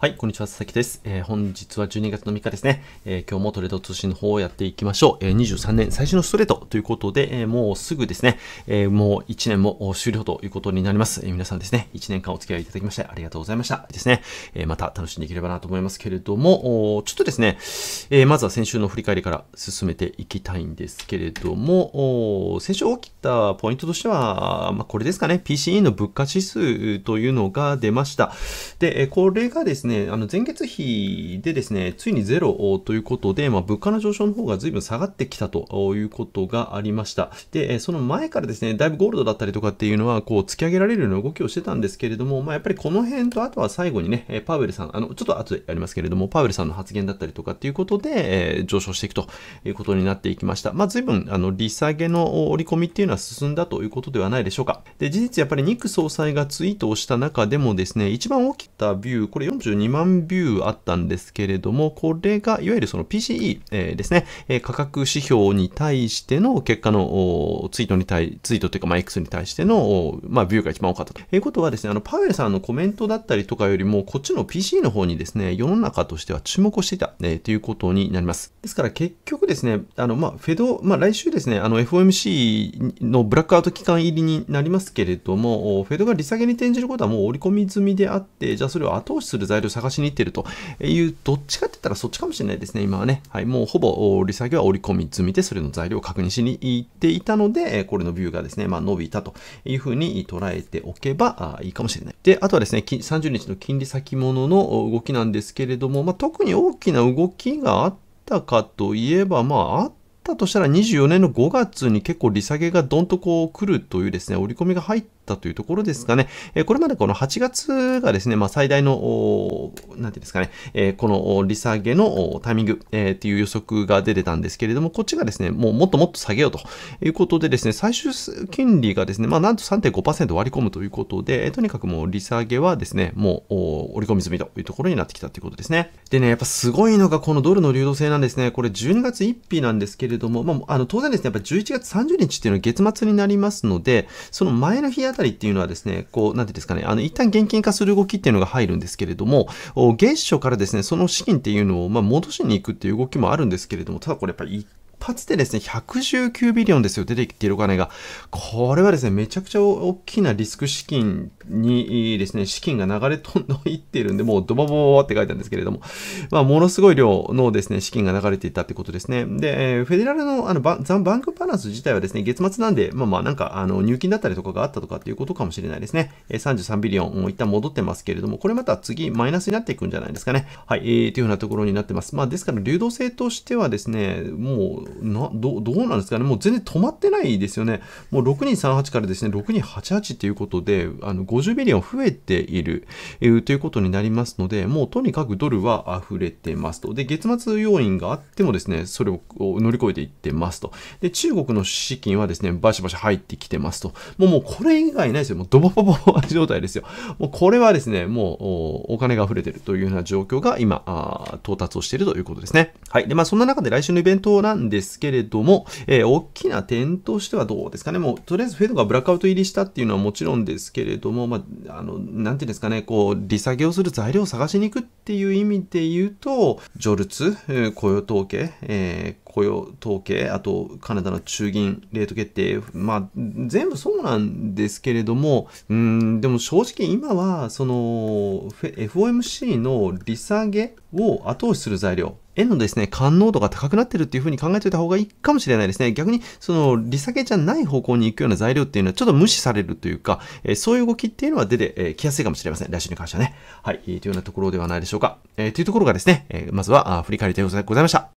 はい、こんにちは、佐々木です。えー、本日は12月の3日ですね、えー、今日もトレード通信の方をやっていきましょう。えー、23年最初のストレートということで、えもうすぐですね、えもう1年も終了ということになります。え皆さんですね、1年間お付き合いいただきましてありがとうございました。ですね、えまた楽しんでいければなと思いますけれども、ちょっとですね、えまずは先週の振り返りから進めていきたいんですけれども、先週起きたポイントとしては、まあ、これですかね、PCE の物価指数というのが出ました。で、えこれがですね、ね、あの前月比でですね、ついにゼロということで、まあ、物価の上昇の方が随分下がってきたということがありました。で、その前からですね、だいぶゴールドだったりとかっていうのは、こう、突き上げられるような動きをしてたんですけれども、まあ、やっぱりこの辺と、あとは最後にね、パウエルさん、あの、ちょっと後でやりますけれども、パウエルさんの発言だったりとかっていうことで、え上昇していくということになっていきました。まあ、随分、あの、利下げの織り込みっていうのは進んだということではないでしょうか。で、事実やっぱりニック総裁がツイートをした中でもですね、一番大きたビュー、これ42万ビューあったんですけれども、これがいわゆるその PCE、えー、ですね、え価格指標に対しての結果のツイートに対、ツイートというか、まあ、X に対しての、まあ、ビューが一番多かったと。いうことはですね、あの、パウエルさんのコメントだったりとかよりも、こっちの PC の方にですね、世の中としては注目をしていた、えー、ということになります。ですから結局ですね、あの、まあ、フェド、まあ、来週ですね、あの、FOMC のブラックアウト期間入りになりますけれども、フェドが利下げに転じることはもう織り込み済みであって、じゃはそれを後押しする材料を探しに行っているという、どっちかって言ったらそっちかもしれないですね、今はね。はい、もうほぼ利下げは織り込み済みで、それの材料を確認しに行っていたので、これのビューがですね、まあ、伸びたというふうに捉えておけばいいかもしれない。で、あとはですね、30日の金利先物の動きなんですけれども、まあ、特に大きな動きがあったかといえば、まあ、あったとしたら24年の5月に結構利下げがどんとこう来るというですね、折り込みが入ってったというところですかね。えこれまでこの8月がですね、まあ、最大の、なんていうんですかね、えこの利下げのタイミング、えっていう予測が出てたんですけれども、こっちがですね、もうもっともっと下げようということでですね、最終金利がですね、まあ、なんと3.5%割り込むということで、とにかくもう利下げはですね、もう折り込み済みというところになってきたということですね。でね、やっぱすごいのがこのドルの流動性なんですね。これ12月1日なんですけれども、まあ、あの当然ですね、やっぱ11月30日っていうのは月末になりますので、その前の日あたりっていうのはですね、こう、なんていうんですかね、あの、一旦現金化する動きっていうのが入るんですけれども、月初からですね、その資金っていうのを、まあ、戻しに行くっていう動きもあるんですけれども、ただこれやっぱり一発でですね、119ビリオンですよ、出てきているお金が。これはですね、めちゃくちゃ大きなリスク資金にですね、資金が流れ飛んでいっているんで、もうドバボーって書いたんですけれども、まあ、ものすごい量のですね、資金が流れていたってことですね。で、フェデラルのあのバザバンクバランス自体はですね、月末なんで、まあまあなんか、あの、入金だったりとかがあったとかっていうことかもしれないですね。33ビリオン、も一旦戻ってますけれども、これまた次、マイナスになっていくんじゃないですかね。はい、えー、というようなところになってます。まあ、ですから、流動性としてはですね、もう、などどうなんですかね、もう全然止まってないですよね、もう6238からですね6288ということで、あの50ビリオン増えている、えー、ということになりますので、もうとにかくドルは溢れてますと、で月末要因があってもですねそれを乗り越えていってますと、で中国の資金はですねバシバシ入ってきてますと、もうもうこれ以外ないですよ、もうドボボボ状態ですよ、もうこれはですねもうお金が溢れてるというような状況が今、到達をしているということですね。はい。で、まあそんな中で来週のイベントなんですですけれども、えー、大きな点としてはどうですかね。もう、とりあえずフェドがブラックアウト入りしたっていうのはもちろんですけれども、まあ、あの、なんていうんですかね、こう、利下げをする材料を探しに行くっていう意味で言うと、ジョルツ、雇用統計、えー雇用統計、あとカナダの中銀レート決定、まあ、全部そうなんですけれども、うん、でも正直今は、その、FOMC の利下げを後押しする材料、円のですね、感濃度が高くなってるっていう風に考えておいた方がいいかもしれないですね。逆に、その、利下げじゃない方向に行くような材料っていうのはちょっと無視されるというか、えー、そういう動きっていうのは出て、えきやすいかもしれません。来週に関してはね。はい、というようなところではないでしょうか。えー、というところがですね、えまずはあ振り返りでございました。